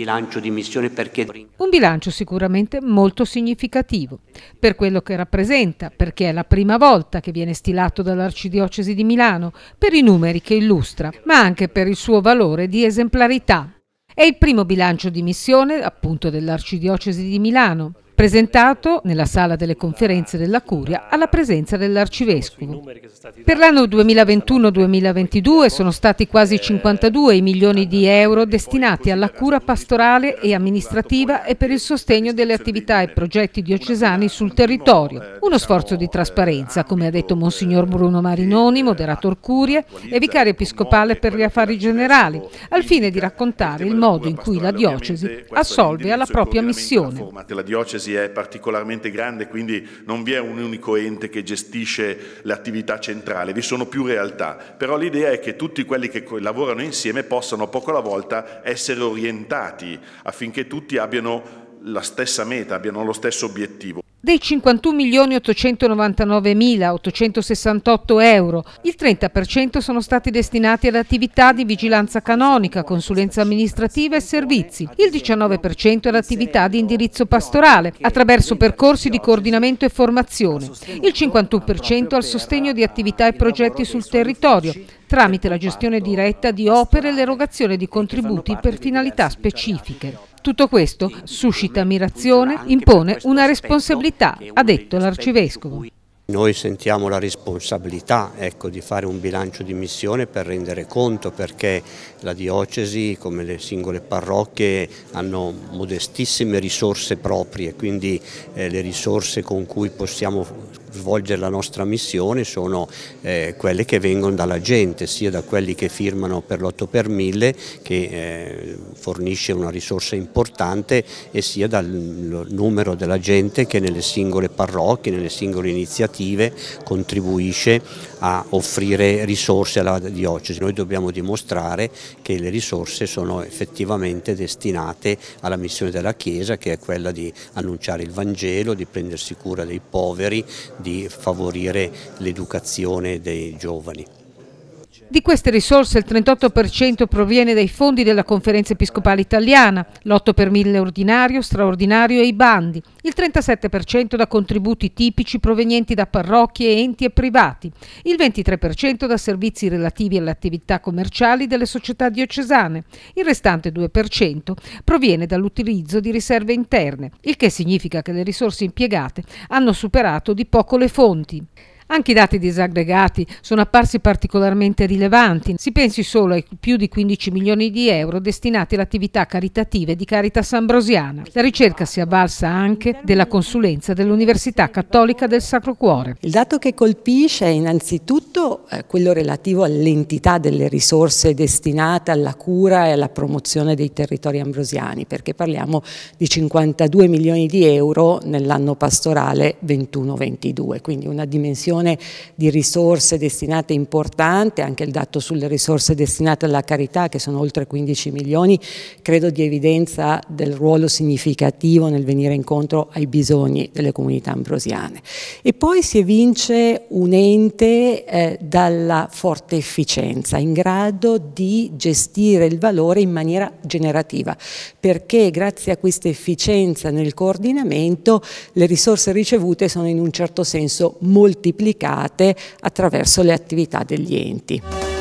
bilancio di missione perché... Un bilancio sicuramente molto significativo per quello che rappresenta, perché è la prima volta che viene stilato dall'Arcidiocesi di Milano, per i numeri che illustra, ma anche per il suo valore di esemplarità. È il primo bilancio di missione appunto dell'Arcidiocesi di Milano presentato nella sala delle conferenze della Curia alla presenza dell'Arcivescovo. Per l'anno 2021-2022 sono stati quasi 52 milioni di euro destinati alla cura pastorale e amministrativa e per il sostegno delle attività e progetti diocesani sul territorio. Uno sforzo di trasparenza, come ha detto Monsignor Bruno Marinoni, moderator Curie e vicario episcopale per gli affari generali, al fine di raccontare il modo in cui la diocesi assolve alla propria missione. La diocesi crisi è particolarmente grande, quindi non vi è un unico ente che gestisce l'attività centrale, vi sono più realtà, però l'idea è che tutti quelli che lavorano insieme possano poco alla volta essere orientati affinché tutti abbiano la stessa meta, abbiano lo stesso obiettivo. Dei 51.899.868 euro, il 30% sono stati destinati ad attività di vigilanza canonica, consulenza amministrativa e servizi, il 19% ad attività di indirizzo pastorale, attraverso percorsi di coordinamento e formazione, il 51% al sostegno di attività e progetti sul territorio, tramite la gestione diretta di opere e l'erogazione di contributi per finalità specifiche. Tutto questo suscita ammirazione, impone una responsabilità, ha detto l'Arcivescovo. Noi sentiamo la responsabilità ecco, di fare un bilancio di missione per rendere conto perché la diocesi come le singole parrocchie hanno modestissime risorse proprie, quindi eh, le risorse con cui possiamo svolgere la nostra missione sono eh, quelle che vengono dalla gente, sia da quelli che firmano per l'8 per 1000 che eh, fornisce una risorsa importante e sia dal numero della gente che nelle singole parrocchie, nelle singole iniziative contribuisce a offrire risorse alla diocesi. Noi dobbiamo dimostrare che le risorse sono effettivamente destinate alla missione della Chiesa che è quella di annunciare il Vangelo, di prendersi cura dei poveri, di favorire l'educazione dei giovani. Di queste risorse il 38% proviene dai fondi della Conferenza Episcopale Italiana, l'8 per mille ordinario, straordinario e i bandi, il 37% da contributi tipici provenienti da parrocchie, enti e privati, il 23% da servizi relativi alle attività commerciali delle società diocesane, il restante 2% proviene dall'utilizzo di riserve interne, il che significa che le risorse impiegate hanno superato di poco le fonti. Anche i dati disaggregati sono apparsi particolarmente rilevanti. Si pensi solo ai più di 15 milioni di euro destinati alle attività caritative di Caritas Ambrosiana. La ricerca si avvalsa anche della consulenza dell'Università Cattolica del Sacro Cuore. Il dato che colpisce è innanzitutto tutto eh, quello relativo all'entità delle risorse destinate alla cura e alla promozione dei territori ambrosiani, perché parliamo di 52 milioni di euro nell'anno pastorale 21-22, quindi una dimensione di risorse destinate importante, anche il dato sulle risorse destinate alla carità che sono oltre 15 milioni, credo di evidenza del ruolo significativo nel venire incontro ai bisogni delle comunità ambrosiane. E poi si evince un ente eh, dalla forte efficienza, in grado di gestire il valore in maniera generativa, perché grazie a questa efficienza nel coordinamento le risorse ricevute sono in un certo senso moltiplicate attraverso le attività degli enti.